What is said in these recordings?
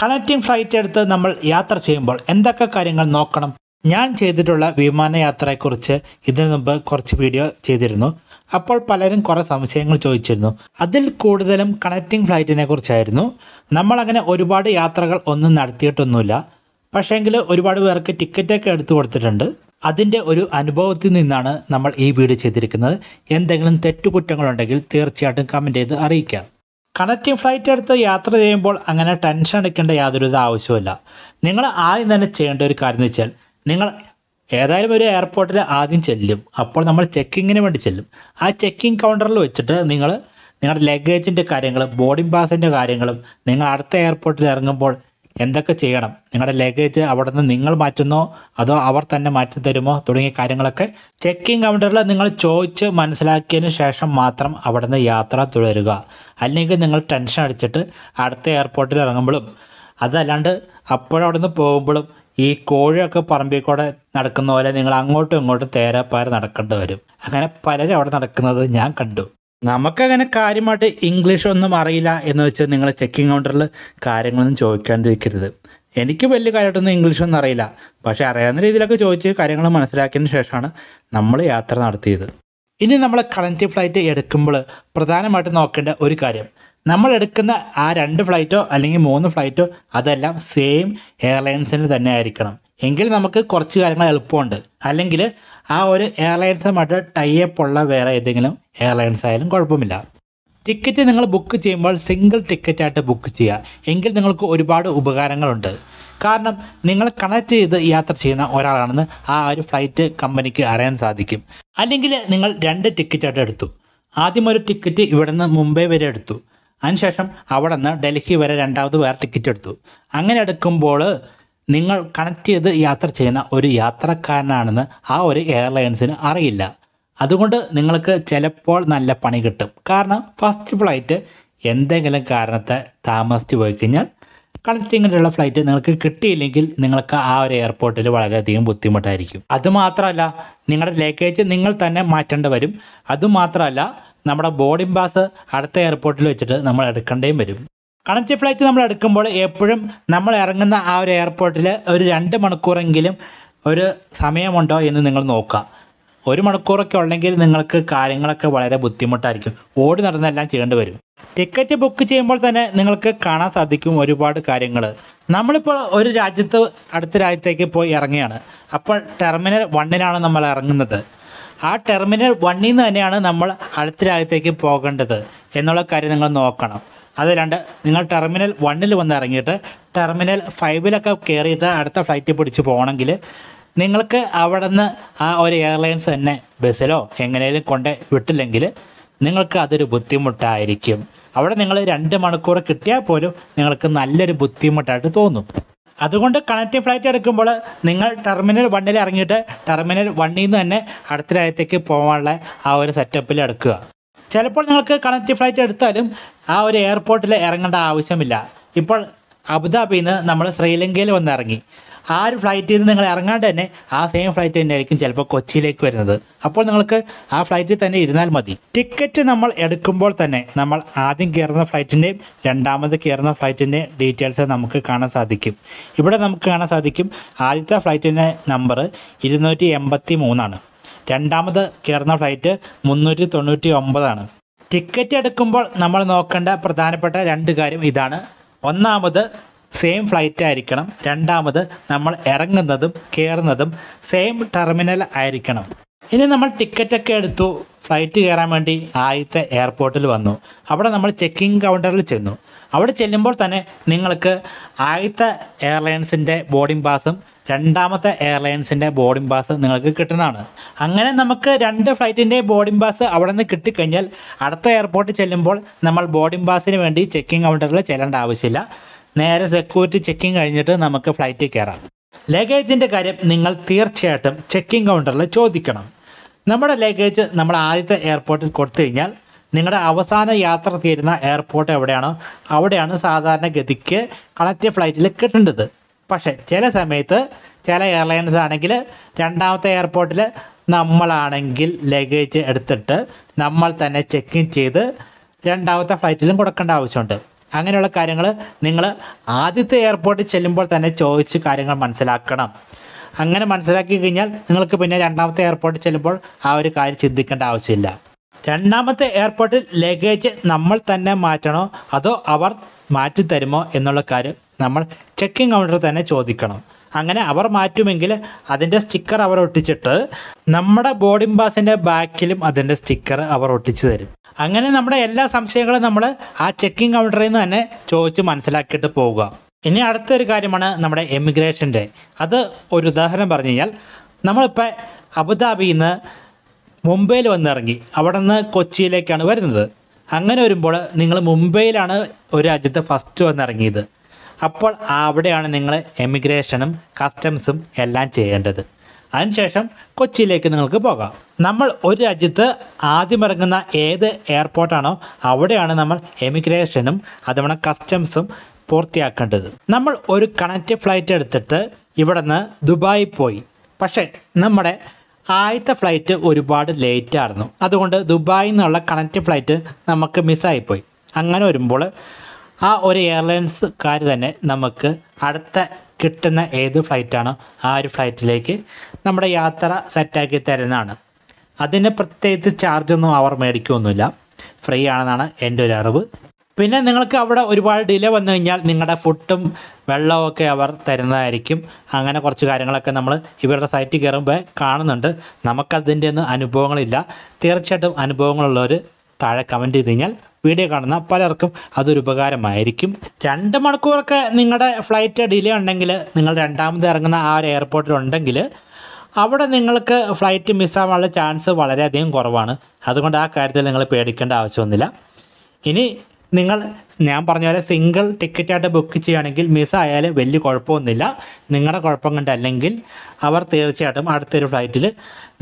connecting flight എടുത്ത് നമ്മൾ യാത്ര ചെയ്യുമ്പോൾ എന്തൊക്കെ കാര്യങ്ങൾ നോക്കണം ഞാൻ ചെയ്തിട്ടുള്ള വിമാനയാത്രയെക്കുറിച്ച് ഇതിനു മുമ്പ് കുറച്ച് വീഡിയോ ചെയ്തിരുന്നു അപ്പോൾ പലരും കുറേ സംശയങ്ങൾ ചോദിച്ചിരുന്നു അതിൽ കൂടുതലും കണക്റ്റിംഗ് ഫ്ലൈറ്റിനെ കുറിച്ചായിരുന്നു നമ്മളങ്ങനെ ഒരുപാട് യാത്രകൾ ഒന്നും നടത്തിയിട്ടൊന്നുമില്ല പക്ഷേങ്കിൽ ഒരുപാട് പേർക്ക് ടിക്കറ്റൊക്കെ എടുത്തു കൊടുത്തിട്ടുണ്ട് അതിൻ്റെ ഒരു അനുഭവത്തിൽ നിന്നാണ് നമ്മൾ ഈ വീഡിയോ ചെയ്തിരിക്കുന്നത് എന്തെങ്കിലും തെറ്റുകുറ്റങ്ങളുണ്ടെങ്കിൽ തീർച്ചയായിട്ടും കമൻറ്റ് ചെയ്ത് അറിയിക്കാം കണക്റ്റിംഗ് ഫ്ലൈറ്റ് എടുത്ത് യാത്ര ചെയ്യുമ്പോൾ അങ്ങനെ ടെൻഷൻ അടിക്കേണ്ട യാതൊരു ആവശ്യമില്ല നിങ്ങൾ ആദ്യം തന്നെ ചെയ്യേണ്ട ഒരു കാര്യം എന്ന് വെച്ചാൽ നിങ്ങൾ ഏതായാലും ഒരു എയർപോർട്ടിൽ ആദ്യം ചെല്ലും അപ്പോൾ നമ്മൾ ചെക്കിങ്ങിന് വേണ്ടി ചെല്ലും ആ ചെക്കിംഗ് കൗണ്ടറിൽ വെച്ചിട്ട് നിങ്ങൾ നിങ്ങളുടെ ലഗേജിൻ്റെ കാര്യങ്ങളും ബോർഡിംഗ് പാസിൻ്റെ കാര്യങ്ങളും നിങ്ങൾ അടുത്ത എയർപോർട്ടിൽ ഇറങ്ങുമ്പോൾ എന്തൊക്കെ ചെയ്യണം നിങ്ങളുടെ ലഗേജ് അവിടെ നിന്ന് നിങ്ങൾ മാറ്റുന്നോ അതോ അവർ തന്നെ മാറ്റി തരുമോ തുടങ്ങിയ കാര്യങ്ങളൊക്കെ ചെക്കിംഗ് കൗണ്ടറിൽ നിങ്ങൾ ചോദിച്ച് മനസ്സിലാക്കിയതിന് ശേഷം മാത്രം അവിടെ നിന്ന് യാത്ര തുടരുക അല്ലെങ്കിൽ നിങ്ങൾ ടെൻഷൻ അടിച്ചിട്ട് അടുത്ത എയർപോർട്ടിൽ ഇറങ്ങുമ്പോഴും അതല്ലാണ്ട് അപ്പോഴവിടെ നിന്ന് പോകുമ്പോഴും ഈ കോഴിയൊക്കെ പറമ്പിൽ കൂടെ നടക്കുന്ന പോലെ നിങ്ങൾ അങ്ങോട്ടും ഇങ്ങോട്ടും തേരാപ്പാർ നടക്കേണ്ടി വരും അങ്ങനെ പലരും അവിടെ നടക്കുന്നത് ഞാൻ കണ്ടു നമുക്കങ്ങനെ കാര്യമായിട്ട് ഇംഗ്ലീഷ് ഒന്നും അറിയില്ല എന്ന് വെച്ച് നിങ്ങൾ ചെക്കിംഗ് കൗണ്ടറിൽ കാര്യങ്ങളൊന്നും ചോദിക്കാണ്ടിരിക്കരുത് എനിക്ക് വലിയ കാര്യമായിട്ടൊന്നും ഒന്നും അറിയില്ല പക്ഷേ അറിയാവുന്ന രീതിയിലൊക്കെ ചോദിച്ച് കാര്യങ്ങൾ മനസ്സിലാക്കിയതിന് ശേഷമാണ് നമ്മൾ യാത്ര നടത്തിയത് ഇനി നമ്മൾ കണക്റ്റീവ് ഫ്ലൈറ്റ് എടുക്കുമ്പോൾ പ്രധാനമായിട്ട് നോക്കേണ്ട ഒരു കാര്യം നമ്മൾ എടുക്കുന്ന ആ രണ്ട് ഫ്ലൈറ്റോ അല്ലെങ്കിൽ മൂന്ന് ഫ്ലൈറ്റോ അതെല്ലാം സെയിം എയർലൈൻസിന് തന്നെ ആയിരിക്കണം എങ്കിൽ നമുക്ക് കുറച്ച് കാര്യങ്ങൾ എളുപ്പമുണ്ട് അല്ലെങ്കിൽ ആ ഒരു എയർലൈൻസുമായിട്ട് അപ്പ് ഉള്ള വേറെ ഏതെങ്കിലും എയർലൈൻസ് ആയാലും കുഴപ്പമില്ല ടിക്കറ്റ് നിങ്ങൾ ബുക്ക് ചെയ്യുമ്പോൾ സിംഗിൾ ടിക്കറ്റായിട്ട് ബുക്ക് ചെയ്യുക എങ്കിൽ നിങ്ങൾക്ക് ഒരുപാട് ഉപകാരങ്ങളുണ്ട് കാരണം നിങ്ങൾ കണക്ട് ചെയ്ത് യാത്ര ചെയ്യുന്ന ഒരാളാണെന്ന് ആ ഒരു ഫ്ലൈറ്റ് കമ്പനിക്ക് അറിയാൻ സാധിക്കും അല്ലെങ്കിൽ നിങ്ങൾ രണ്ട് ടിക്കറ്റായിട്ട് എടുത്തു ആദ്യം ഒരു ടിക്കറ്റ് നിന്ന് മുംബൈ വരെ എടുത്തു അതിനുശേഷം അവിടെ നിന്ന് ഡൽഹി വരെ രണ്ടാമത് വേറെ ടിക്കറ്റ് എടുത്തു അങ്ങനെ എടുക്കുമ്പോൾ നിങ്ങൾ കണക്ട് ചെയ്ത് യാത്ര ചെയ്യുന്ന ഒരു യാത്രക്കാരനാണെന്ന് ആ ഒരു എയർലൈൻസിന് അറിയില്ല അതുകൊണ്ട് നിങ്ങൾക്ക് ചിലപ്പോൾ നല്ല പണി കിട്ടും കാരണം ഫസ്റ്റ് ഫ്ലൈറ്റ് എന്തെങ്കിലും കാരണത്തെ താമസിച്ച് പോയി കഴിഞ്ഞാൽ കണക്റ്റിങ്ങിലുള്ള ഫ്ലൈറ്റ് നിങ്ങൾക്ക് കിട്ടിയില്ലെങ്കിൽ നിങ്ങൾക്ക് ആ ഒരു എയർപോർട്ടിൽ വളരെയധികം ബുദ്ധിമുട്ടായിരിക്കും അതുമാത്രമല്ല നിങ്ങളുടെ ലഗേജ് നിങ്ങൾ തന്നെ മാറ്റേണ്ടി വരും അതുമാത്രമല്ല നമ്മുടെ ബോർഡിംഗ് പാസ് അടുത്ത എയർപോർട്ടിൽ വെച്ചിട്ട് നമ്മൾ എടുക്കേണ്ടിയും വരും കണക്റ്റ് ഫ്ലൈറ്റ് നമ്മൾ എടുക്കുമ്പോൾ എപ്പോഴും നമ്മൾ ഇറങ്ങുന്ന ആ ഒരു എയർപോർട്ടിൽ ഒരു രണ്ട് മണിക്കൂറെങ്കിലും ഒരു സമയമുണ്ടോ എന്ന് നിങ്ങൾ നോക്കുക ഒരു മണിക്കൂറൊക്കെ ഉണ്ടെങ്കിൽ നിങ്ങൾക്ക് കാര്യങ്ങളൊക്കെ വളരെ ബുദ്ധിമുട്ടായിരിക്കും ഓടി നടന്നെല്ലാം ചെയ്യേണ്ടി വരും ടിക്കറ്റ് ബുക്ക് ചെയ്യുമ്പോൾ തന്നെ നിങ്ങൾക്ക് കാണാൻ സാധിക്കും ഒരുപാട് കാര്യങ്ങൾ നമ്മളിപ്പോൾ ഒരു രാജ്യത്ത് അടുത്ത രാജ്യത്തേക്ക് പോയി ഇറങ്ങുകയാണ് അപ്പോൾ ടെർമിനൽ വണ്ണിലാണ് നമ്മൾ ഇറങ്ങുന്നത് ആ ടെർമിനൽ വണ്ണിൽ നിന്ന് തന്നെയാണ് നമ്മൾ അടുത്ത രാജ്യത്തേക്ക് പോകേണ്ടത് എന്നുള്ള കാര്യം നിങ്ങൾ നോക്കണം അത് രണ്ട് നിങ്ങൾ ടെർമിനൽ വണ്ണിൽ വന്ന് ഇറങ്ങിയിട്ട് ടെർമിനൽ ഫൈവിലൊക്കെ കയറിയിട്ട് അടുത്ത ഫ്ലൈറ്റ് പിടിച്ച് പോകണമെങ്കിൽ നിങ്ങൾക്ക് നിന്ന് ആ ഒരു എയർലൈൻസ് തന്നെ ബസ്സിലോ എങ്ങനെയും കൊണ്ട് വിട്ടില്ലെങ്കിൽ നിങ്ങൾക്ക് അതൊരു ബുദ്ധിമുട്ടായിരിക്കും അവിടെ നിങ്ങൾ രണ്ട് മണിക്കൂർ കിട്ടിയാൽ പോലും നിങ്ങൾക്ക് നല്ലൊരു ബുദ്ധിമുട്ടായിട്ട് തോന്നും അതുകൊണ്ട് കണക്റ്റീവ് ഫ്ലൈറ്റ് എടുക്കുമ്പോൾ നിങ്ങൾ ടെർമിനൽ വണ്ണിൽ ഇറങ്ങിയിട്ട് ടെർമിനൽ വണ്ണിൽ നിന്ന് തന്നെ അടുത്ത രാജ്യത്തേക്ക് പോകാനുള്ള ആ ഒരു സെറ്റപ്പിൽ എടുക്കുക ചിലപ്പോൾ നിങ്ങൾക്ക് കണക്റ്റ് ഫ്ലൈറ്റ് എടുത്താലും ആ ഒരു എയർപോർട്ടിൽ ഇറങ്ങേണ്ട ആവശ്യമില്ല ഇപ്പോൾ അബുദാബിയിൽ നിന്ന് നമ്മൾ ശ്രീലങ്കയിൽ വന്ന് ഇറങ്ങി ആ ഒരു ഫ്ലൈറ്റിൽ നിന്ന് നിങ്ങൾ ഇറങ്ങാണ്ട് തന്നെ ആ സെയിം ഫ്ലൈറ്റ് തന്നെ ആയിരിക്കും ചിലപ്പോൾ കൊച്ചിയിലേക്ക് വരുന്നത് അപ്പോൾ നിങ്ങൾക്ക് ആ ഫ്ലൈറ്റിൽ തന്നെ ഇരുന്നാൽ മതി ടിക്കറ്റ് നമ്മൾ എടുക്കുമ്പോൾ തന്നെ നമ്മൾ ആദ്യം കയറുന്ന ഫ്ലൈറ്റിൻ്റെയും രണ്ടാമത് കയറുന്ന ഫ്ലൈറ്റിൻ്റെ ഡീറ്റെയിൽസ് നമുക്ക് കാണാൻ സാധിക്കും ഇവിടെ നമുക്ക് കാണാൻ സാധിക്കും ആദ്യത്തെ ഫ്ലൈറ്റിൻ്റെ നമ്പർ ഇരുന്നൂറ്റി എൺപത്തി മൂന്നാണ് രണ്ടാമത് കയറുന്ന ഫ്ലൈറ്റ് മുന്നൂറ്റി തൊണ്ണൂറ്റി ഒമ്പതാണ് ടിക്കറ്റ് എടുക്കുമ്പോൾ നമ്മൾ നോക്കേണ്ട പ്രധാനപ്പെട്ട രണ്ട് കാര്യം ഇതാണ് ഒന്നാമത് സെയിം ഫ്ലൈറ്റ് ആയിരിക്കണം രണ്ടാമത് നമ്മൾ ഇറങ്ങുന്നതും കയറുന്നതും സെയിം ടെർമിനൽ ആയിരിക്കണം ഇനി നമ്മൾ ടിക്കറ്റൊക്കെ എടുത്തു ഫ്ലൈറ്റ് കയറാൻ വേണ്ടി ആദ്യത്തെ എയർപോർട്ടിൽ വന്നു അവിടെ നമ്മൾ ചെക്കിംഗ് കൗണ്ടറിൽ ചെന്നു അവിടെ ചെല്ലുമ്പോൾ തന്നെ നിങ്ങൾക്ക് ആദ്യത്തെ എയർലൈൻസിൻ്റെ ബോർഡിംഗ് പാസും രണ്ടാമത്തെ എയർലൈൻസിൻ്റെ ബോർഡിംഗ് പാസ് നിങ്ങൾക്ക് കിട്ടുന്നതാണ് അങ്ങനെ നമുക്ക് രണ്ട് ഫ്ലൈറ്റിൻ്റെ ബോർഡിംഗ് പാസ് അവിടെ നിന്ന് കിട്ടിക്കഴിഞ്ഞാൽ അടുത്ത എയർപോർട്ടിൽ ചെല്ലുമ്പോൾ നമ്മൾ ബോർഡിംഗ് പാസിന് വേണ്ടി ചെക്കിംഗ് കൗണ്ടറിൽ ചെല്ലേണ്ട ആവശ്യമില്ല നേരെ സെക്യൂരിറ്റി ചെക്കിംഗ് കഴിഞ്ഞിട്ട് നമുക്ക് ഫ്ലൈറ്റിൽ കയറാം ലഗേജിൻ്റെ കാര്യം നിങ്ങൾ തീർച്ചയായിട്ടും ചെക്കിംഗ് കൗണ്ടറിൽ ചോദിക്കണം നമ്മുടെ ലഗേജ് നമ്മൾ ആദ്യത്തെ എയർപോർട്ടിൽ കൊടുത്തു കഴിഞ്ഞാൽ നിങ്ങളുടെ അവസാന യാത്ര തീരുന്ന എയർപോർട്ട് എവിടെയാണോ അവിടെയാണ് ഗതിക്ക് കണക്റ്റീവ് ഫ്ലൈറ്റിൽ കിട്ടേണ്ടത് പക്ഷേ ചില സമയത്ത് ചില എയർലൈൻസ് ആണെങ്കിൽ രണ്ടാമത്തെ എയർപോർട്ടിൽ നമ്മളാണെങ്കിൽ ലഗേജ് എടുത്തിട്ട് നമ്മൾ തന്നെ ചെക്ക് ഇൻ ചെയ്ത് രണ്ടാമത്തെ ഫ്ലൈറ്റിലും കൊടുക്കേണ്ട ആവശ്യമുണ്ട് അങ്ങനെയുള്ള കാര്യങ്ങൾ നിങ്ങൾ ആദ്യത്തെ എയർപോർട്ടിൽ ചെല്ലുമ്പോൾ തന്നെ ചോദിച്ച് കാര്യങ്ങൾ മനസ്സിലാക്കണം അങ്ങനെ മനസ്സിലാക്കി കഴിഞ്ഞാൽ നിങ്ങൾക്ക് പിന്നെ രണ്ടാമത്തെ എയർപോർട്ടിൽ ചെല്ലുമ്പോൾ ആ ഒരു കാര്യം ചിന്തിക്കേണ്ട ആവശ്യമില്ല രണ്ടാമത്തെ എയർപോർട്ടിൽ ലഗേജ് നമ്മൾ തന്നെ മാറ്റണോ അതോ അവർ മാറ്റി തരുമോ എന്നുള്ള കാര്യം നമ്മൾ ചെക്കിംഗ് കൗണ്ടറിൽ തന്നെ ചോദിക്കണം അങ്ങനെ അവർ മാറ്റുമെങ്കിൽ അതിൻ്റെ സ്റ്റിക്കർ അവർ ഒട്ടിച്ചിട്ട് നമ്മുടെ ബോർഡിംഗ് പാസിൻ്റെ ബാക്കിലും അതിൻ്റെ സ്റ്റിക്കർ അവർ ഒട്ടിച്ചു തരും അങ്ങനെ നമ്മുടെ എല്ലാ സംശയങ്ങളും നമ്മൾ ആ ചെക്കിംഗ് കൗണ്ടറിൽ നിന്ന് തന്നെ ചോദിച്ച് മനസ്സിലാക്കിയിട്ട് പോവുക ഇനി അടുത്തൊരു കാര്യമാണ് നമ്മുടെ എമിഗ്രേഷൻ്റെ അത് ഒരു ഉദാഹരണം പറഞ്ഞു കഴിഞ്ഞാൽ നമ്മളിപ്പോൾ അബുദാബിയിൽ നിന്ന് മുംബൈയിൽ വന്നിറങ്ങി അവിടെ നിന്ന് കൊച്ചിയിലേക്കാണ് വരുന്നത് അങ്ങനെ വരുമ്പോൾ നിങ്ങൾ മുംബൈയിലാണ് ഒരു രാജ്യത്ത് ഫസ്റ്റ് വന്നിറങ്ങിയത് അപ്പോൾ അവിടെയാണ് നിങ്ങൾ എമിഗ്രേഷനും കസ്റ്റംസും എല്ലാം ചെയ്യേണ്ടത് അതിനുശേഷം കൊച്ചിയിലേക്ക് നിങ്ങൾക്ക് പോകാം നമ്മൾ ഒരു രാജ്യത്ത് ആദ്യം ഇറങ്ങുന്ന ഏത് എയർപോർട്ടാണോ അവിടെയാണ് നമ്മൾ എമിഗ്രേഷനും അതുപോലെ കസ്റ്റംസും പൂർത്തിയാക്കേണ്ടത് നമ്മൾ ഒരു കണക്റ്റ് ഫ്ലൈറ്റ് എടുത്തിട്ട് ഇവിടെ നിന്ന് ദുബായി പോയി പക്ഷേ നമ്മുടെ ആദ്യത്തെ ഫ്ലൈറ്റ് ഒരുപാട് ലേറ്റ് ആയിരുന്നു അതുകൊണ്ട് ദുബായിൽ നിന്നുള്ള കണക്റ്റ് ഫ്ലൈറ്റ് നമുക്ക് മിസ്സായിപ്പോയി അങ്ങനെ വരുമ്പോൾ ആ ഒരു എയർലൈൻസുകാർ തന്നെ നമുക്ക് അടുത്ത കിട്ടുന്ന ഏത് ഫ്ലൈറ്റാണോ ആ ഒരു ഫ്ലൈറ്റിലേക്ക് നമ്മുടെ യാത്ര സെറ്റാക്കി തരുന്നതാണ് അതിന് പ്രത്യേകിച്ച് ചാർജൊന്നും അവർ മേടിക്കുകയൊന്നുമില്ല ഫ്രീ ആണെന്നാണ് എൻ്റെ ഒരു അറിവ് പിന്നെ നിങ്ങൾക്ക് അവിടെ ഒരുപാട് ഡിലേ വന്നു കഴിഞ്ഞാൽ നിങ്ങളുടെ ഫുഡും വെള്ളമൊക്കെ അവർ തരുന്നതായിരിക്കും അങ്ങനെ കുറച്ച് കാര്യങ്ങളൊക്കെ നമ്മൾ ഇവരുടെ സൈറ്റിൽ കയറുമ്പോൾ കാണുന്നുണ്ട് നമുക്കതിൻ്റെ ഒന്നും അനുഭവങ്ങളില്ല തീർച്ചയായിട്ടും അനുഭവങ്ങളുള്ളവർ താഴെ കമൻറ്റ് ചെയ്ത് കഴിഞ്ഞാൽ വീഡിയോ കാണുന്ന പലർക്കും അതൊരു ഉപകാരമായിരിക്കും രണ്ട് മണിക്കൂറൊക്കെ നിങ്ങളുടെ ഫ്ലൈറ്റ് ഡിലേ ഉണ്ടെങ്കിൽ നിങ്ങൾ രണ്ടാമത് ഇറങ്ങുന്ന ആ ഒരു എയർപോർട്ടിലുണ്ടെങ്കിൽ അവിടെ നിങ്ങൾക്ക് ഫ്ലൈറ്റ് മിസ്സാവാനുള്ള ചാൻസ് വളരെയധികം കുറവാണ് അതുകൊണ്ട് ആ കാര്യത്തിൽ നിങ്ങൾ പേടിക്കേണ്ട ആവശ്യമൊന്നുമില്ല ഇനി നിങ്ങൾ ഞാൻ പറഞ്ഞ പോലെ സിംഗിൾ ടിക്കറ്റായിട്ട് ബുക്ക് ചെയ്യുകയാണെങ്കിൽ മിസ് ആയാലും വലിയ കുഴപ്പമൊന്നുമില്ല നിങ്ങളുടെ കുഴപ്പം കണ്ടല്ലെങ്കിൽ അവർ തീർച്ചയായിട്ടും അടുത്തൊരു ഫ്ലൈറ്റിൽ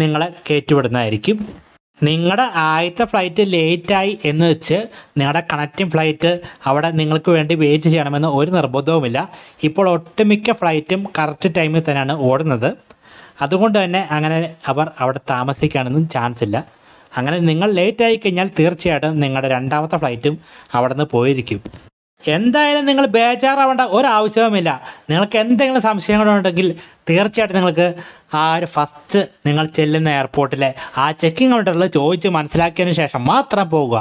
നിങ്ങളെ കയറ്റിവിടുന്നതായിരിക്കും നിങ്ങളുടെ ആദ്യത്തെ ഫ്ലൈറ്റ് ലേറ്റായി എന്ന് വെച്ച് നിങ്ങളുടെ കണക്റ്റിംഗ് ഫ്ലൈറ്റ് അവിടെ നിങ്ങൾക്ക് വേണ്ടി വെയിറ്റ് ചെയ്യണമെന്ന് ഒരു നിർബന്ധവുമില്ല ഇപ്പോൾ ഒട്ടുമിക്ക ഫ്ലൈറ്റും കറക്റ്റ് ടൈമിൽ തന്നെയാണ് ഓടുന്നത് അതുകൊണ്ട് തന്നെ അങ്ങനെ അവർ അവിടെ താമസിക്കാനൊന്നും ചാൻസ് ഇല്ല അങ്ങനെ നിങ്ങൾ ലേറ്റ് ആയി കഴിഞ്ഞാൽ തീർച്ചയായിട്ടും നിങ്ങളുടെ രണ്ടാമത്തെ ഫ്ലൈറ്റും അവിടെ നിന്ന് പോയിരിക്കും എന്തായാലും നിങ്ങൾ ബേജാറാവേണ്ട ഒരാവശ്യവുമില്ല നിങ്ങൾക്ക് എന്തെങ്കിലും സംശയങ്ങളുണ്ടെങ്കിൽ തീർച്ചയായിട്ടും നിങ്ങൾക്ക് ആ ഒരു ഫസ്റ്റ് നിങ്ങൾ ചെല്ലുന്ന എയർപോർട്ടിലെ ആ ചെക്കിംഗ് കൗണ്ടറിൽ ചോദിച്ച് മനസ്സിലാക്കിയതിന് ശേഷം മാത്രം പോകുക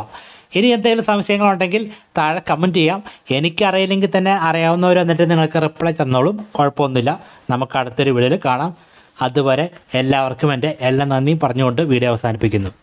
ഇനി എന്തെങ്കിലും സംശയങ്ങളുണ്ടെങ്കിൽ താഴെ കമൻറ്റ് ചെയ്യാം എനിക്കറിയില്ലെങ്കിൽ തന്നെ അറിയാവുന്നവർ വന്നിട്ട് നിങ്ങൾക്ക് റിപ്ലൈ തന്നോളും കുഴപ്പമൊന്നുമില്ല നമുക്ക് അടുത്തൊരു വീഡിയോയിൽ കാണാം അതുവരെ എല്ലാവർക്കും എൻ്റെ എല്ലാ നന്ദിയും പറഞ്ഞുകൊണ്ട് വീഡിയോ അവസാനിപ്പിക്കുന്നു